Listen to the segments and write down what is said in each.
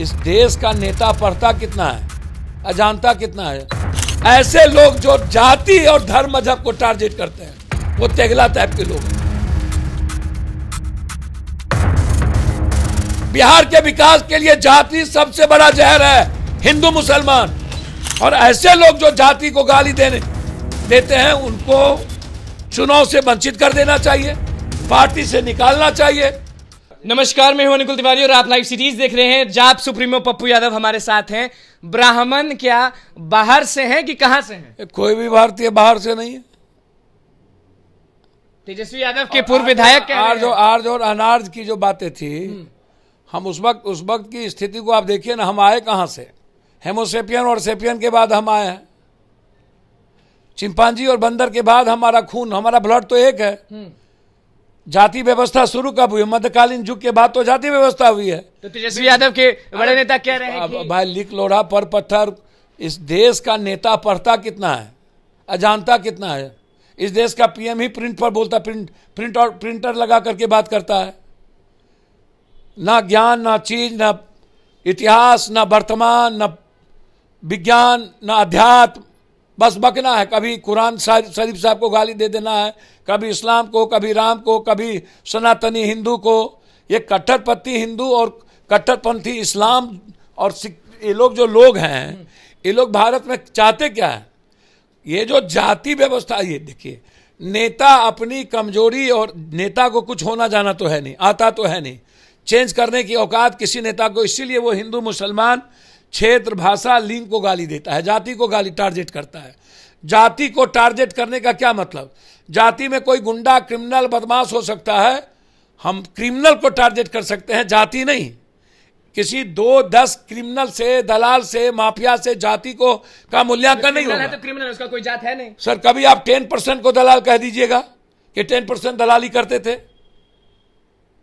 इस देश का नेता पढ़ता कितना है अजानता कितना है ऐसे लोग जो जाति और धर्म मजहब को टारगेट करते हैं वो तेगला टाइप के लोग बिहार के विकास के लिए जाति सबसे बड़ा जहर है हिंदू मुसलमान और ऐसे लोग जो जाति को गाली देने देते हैं उनको चुनाव से वंचित कर देना चाहिए पार्टी से निकालना चाहिए नमस्कार मैं हूं अनिकुल तिवारी और आप लाइव सीरीज देख रहे हैं जाप सुप्रीमो पप्पू यादव हमारे साथ हैं ब्राह्मण क्या बाहर से हैं कि कहां से हैं कोई भी भारतीय बाहर से नहीं है तेजस्वी यादव के पूर्व विधायक आर्ज और आर्ज और अनार्ज की जो बातें थी हम्म। हम उस वक्त उस वक्त की स्थिति को आप देखिए ना हम आए कहाँ से हेमोसेपियन और सेपियन के बाद हम आए हैं चिंपांजी और बंदर के बाद हमारा खून हमारा ब्लड तो एक है हम्म। जाति व्यवस्था शुरू कब हुई मध्यकालीन युग के बाद तो जाति व्यवस्था हुई है तो तेजस्वी यादव के बड़े नेता कह रहे हैं कि... भाई लिख लोढ़ा पर पत्थर इस देश का नेता पढ़ता कितना है अजानता कितना है इस देश का पीएम ही प्रिंट पर बोलता प्रिंट प्रिंट और प्रिंटर लगा करके बात करता है ना ज्ञान ना चीज ना इतिहास ना वर्तमान ना विज्ञान ना अध्यात्म बस बकना है कभी कुरान शरीफ साहब को गाली दे देना है कभी इस्लाम को कभी राम को कभी सनातनी हिंदू को ये कट्टरपंथी हिंदू और कट्टरपंथी इस्लाम और ये लोग जो लोग हैं ये लोग भारत में चाहते क्या है ये जो जाति व्यवस्था ये देखिए नेता अपनी कमजोरी और नेता को कुछ होना जाना तो है नहीं आता तो है नहीं चेंज करने की औकात किसी नेता को इसीलिए वो हिंदू मुसलमान क्षेत्र भाषा लिंग को गाली देता है जाति को गाली टारगेट करता है जाति को टारगेट करने का क्या मतलब जाति में कोई गुंडा क्रिमिनल बदमाश हो सकता है हम क्रिमिनल को टारगेट कर सकते हैं जाति नहीं किसी दो दस क्रिमिनल से दलाल से माफिया से जाति को का मूल्यांकन नहीं तो होगा तो क्रिमिनल उसका कोई जात है नहीं सर कभी आप टेन परसेंट को दलाल कह दीजिएगा कि टेन परसेंट दलाली करते थे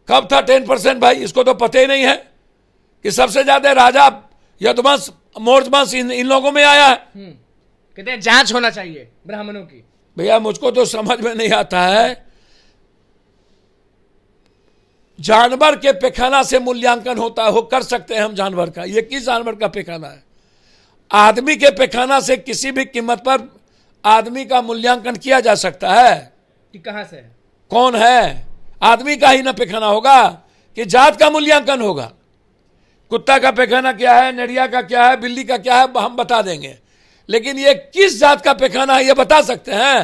कब था टेन परसेंट भाई इसको तो पता ही नहीं है कि सबसे ज्यादा राजा यह तो बस मोर्च बस इन, इन लोगों में आया है हम्म। कहते हैं जांच होना चाहिए ब्राह्मणों की भैया मुझको तो समझ में नहीं आता है जानवर के पैखाना से मूल्यांकन होता है हो कर सकते हैं हम जानवर का ये किस जानवर का पैखाना है आदमी के पैखाना से किसी भी कीमत पर आदमी का मूल्यांकन किया जा सकता है कि कहा से कौन है आदमी का ही ना पेखाना होगा कि जात का मूल्यांकन होगा कुत्ता का पैखाना क्या है नड़िया का क्या है बिल्ली का क्या है हम बता देंगे लेकिन ये किस जात का पैखाना है ये बता सकते हैं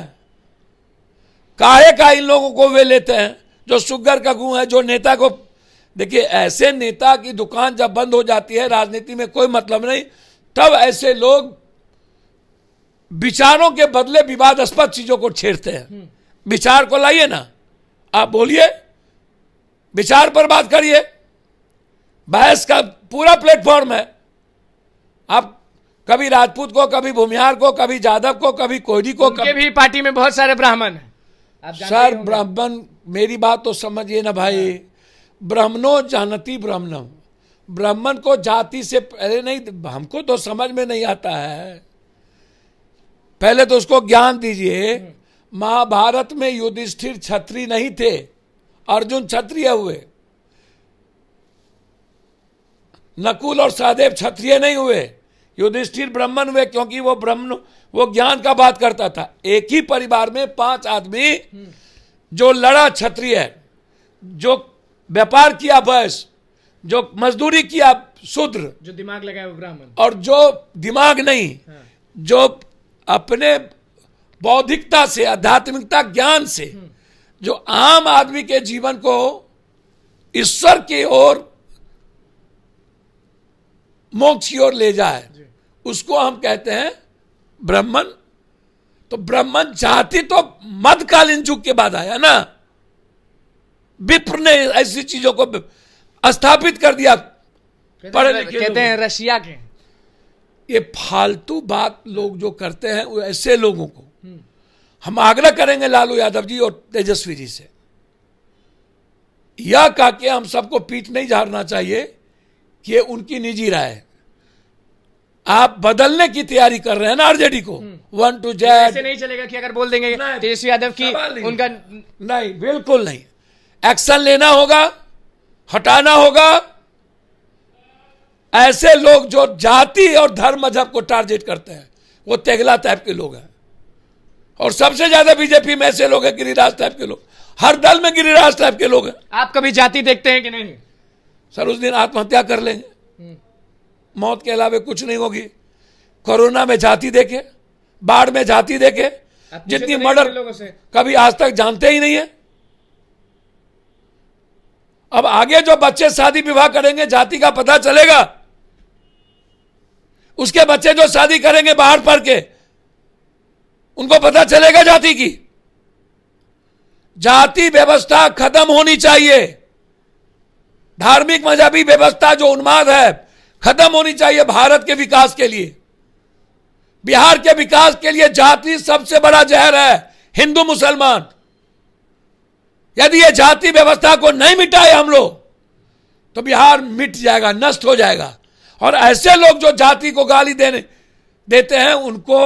काहे का इन लोगों को वे लेते हैं जो शुगर का गुण है जो नेता को देखिए ऐसे नेता की दुकान जब बंद हो जाती है राजनीति में कोई मतलब नहीं तब ऐसे लोग विचारों के बदले विवादास्पद चीजों को छेड़ते हैं हम्म। विचार को लाइए ना आप बोलिए विचार पर बात करिए बहस का पूरा प्लेटफॉर्म है आप कभी राजपूत को कभी भूमिहार को कभी जादव को कभी कोहरी को कभी भी पार्टी में बहुत सारे ब्राह्मण हैं सर ब्राह्मण मेरी बात तो समझिए ना भाई हाँ। ब्राह्मणों जानती ब्राह्मणम ब्राह्मण को जाति से पहले नहीं हमको तो समझ में नहीं आता है पहले तो उसको ज्ञान दीजिए हाँ। महाभारत में युधिष्ठिर छत्री नहीं थे अर्जुन क्षत्रिय हुए नकुल और सहदेव क्षत्रिय नहीं हुए युधिष्ठिर ब्राह्मण हुए क्योंकि वो ब्रह्म वो ज्ञान का बात करता था एक ही परिवार में पांच आदमी जो लड़ा क्षत्रिय जो व्यापार किया वैश्य जो मजदूरी किया शूद्र जो दिमाग लगाया वो ब्राह्मण और जो दिमाग नहीं हाँ। जो अपने बौद्धिकता से आध्यात्मिकता ज्ञान से हम्म। जो आम आदमी के जीवन को ईश्वर की ओर मोक्ष की ओर ले जाए उसको हम कहते हैं ब्राह्मण तो ब्राह्मण जाति तो मध्यकालीन युग के बाद आया ना विप्र ने ऐसी चीजों को स्थापित कर दिया पढ़े लिखे कहते हैं रशिया के ये फालतू बात लोग जो करते हैं वो ऐसे लोगों को हम्म। हम आग्रह करेंगे लालू यादव जी और तेजस्वी जी से यह कह के हम सबको पीठ नहीं झाड़ना चाहिए ये उनकी निजी राय है आप बदलने की तैयारी कर रहे हैं ना आरजेडी को वन टू जेड ऐसे नहीं चलेगा कि अगर बोल देंगे तेजस्वी यादव की उनका नहीं बिल्कुल नहीं एक्शन लेना होगा हटाना होगा ऐसे लोग जो जाति और धर्म मजहब को टारगेट करते हैं वो तेगला टाइप के लोग हैं और सबसे ज्यादा बीजेपी में ऐसे लोग हैं गिरिराज टाइप के लोग हर दल में गिरिराज टाइप के लोग हैं आप कभी जाति देखते हैं कि नहीं सर उस दिन आत्महत्या कर लेंगे मौत के अलावे कुछ नहीं होगी कोरोना में जाति देखे बाढ़ में जाति देखे जितनी तो मर्डर कभी आज तक जानते ही नहीं है अब आगे जो बच्चे शादी विवाह करेंगे जाति का पता चलेगा उसके बच्चे जो शादी करेंगे बाहर पढ़ के उनको पता चलेगा जाति की जाति व्यवस्था खत्म होनी चाहिए धार्मिक मजहबी व्यवस्था जो उन्माद है खत्म होनी चाहिए भारत के विकास के लिए बिहार के विकास के लिए जाति सबसे बड़ा जहर है हिंदू मुसलमान यदि ये जाति व्यवस्था को नहीं मिटाए हम लोग तो बिहार मिट जाएगा नष्ट हो जाएगा और ऐसे लोग जो जाति को गाली देने देते हैं उनको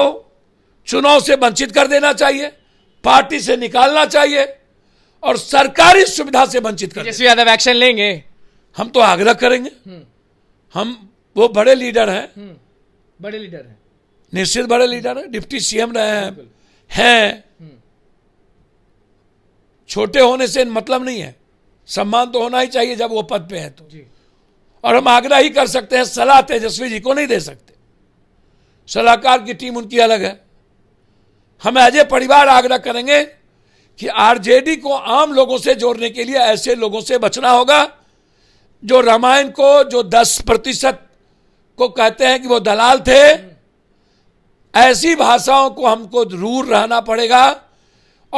चुनाव से वंचित कर देना चाहिए पार्टी से निकालना चाहिए और सरकारी सुविधा से वंचित कर देना यादव एक्शन लेंगे हम तो आग्रह करेंगे हम्म। हम वो बड़े लीडर हैं हम्म। बड़े लीडर हैं निश्चित बड़े लीडर हैं डिप्टी सीएम रहे हैं हैं हम्म। छोटे होने से मतलब नहीं है सम्मान तो होना ही चाहिए जब वो पद पे है तो और हम आग्रह ही कर सकते हैं सलाह तेजस्वी जी को नहीं दे सकते सलाहकार की टीम उनकी अलग है हम एज ए परिवार आग्रह करेंगे कि आरजेडी को आम लोगों से जोड़ने के लिए ऐसे लोगों से बचना होगा जो रामायण को जो दस प्रतिशत को कहते हैं कि वो दलाल थे ऐसी भाषाओं को हमको जरूर रहना पड़ेगा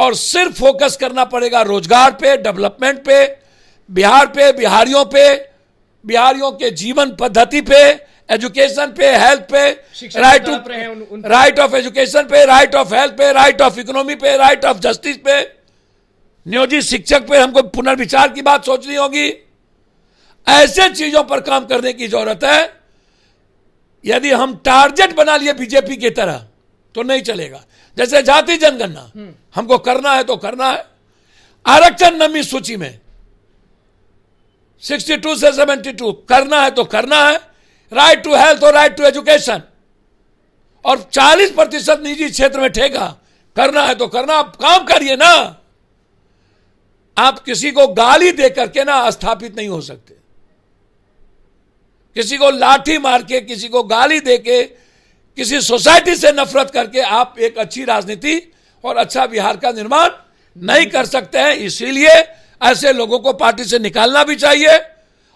और सिर्फ फोकस करना पड़ेगा रोजगार पे डेवलपमेंट पे बिहार पे बिहारियों पे बिहारियों के जीवन पद्धति पे एजुकेशन पे हेल्थ पे right to right of education पे राइट ऑफ हेल्थ पे राइट ऑफ इकोनॉमी पे राइट ऑफ जस्टिस पे नियोजित शिक्षक पे हमको पुनर्विचार की बात सोचनी होगी ऐसे चीजों पर काम करने की जरूरत है यदि हम टारगेट बना लिए बीजेपी की तरह तो नहीं चलेगा जैसे जाति जनगणना हम्म। हमको करना है तो करना है आरक्षण नमी सूची में 62 से 72 करना है तो करना है राइट टू हेल्थ और राइट टू एजुकेशन और 40 प्रतिशत निजी क्षेत्र में ठेका करना है तो करना आप काम करिए ना आप किसी को गाली देकर के ना स्थापित नहीं हो सकते किसी को लाठी मार के किसी को गाली दे के किसी सोसाइटी से नफरत करके आप एक अच्छी राजनीति और अच्छा बिहार का निर्माण नहीं कर सकते हैं इसीलिए ऐसे लोगों को पार्टी से निकालना भी चाहिए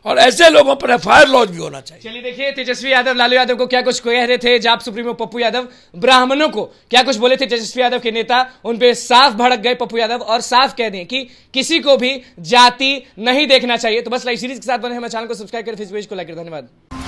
और ऐसे लोगों पर एफ आई लॉन्च भी होना चाहिए चलिए देखिए तेजस्वी यादव लालू यादव को क्या कुछ कह रहे थे जाप सुप्रीमो पप्पू यादव ब्राह्मणों को क्या कुछ बोले थे तेजस्वी यादव के नेता उन पे साफ भड़क गए पप्पू यादव और साफ कह दें कि किसी को भी जाति नहीं देखना चाहिए तो बस लाइव सीरीज के साथ बने हमारे चैनल को सब्सक्राइब कर फेसबुक को लाइक धन्यवाद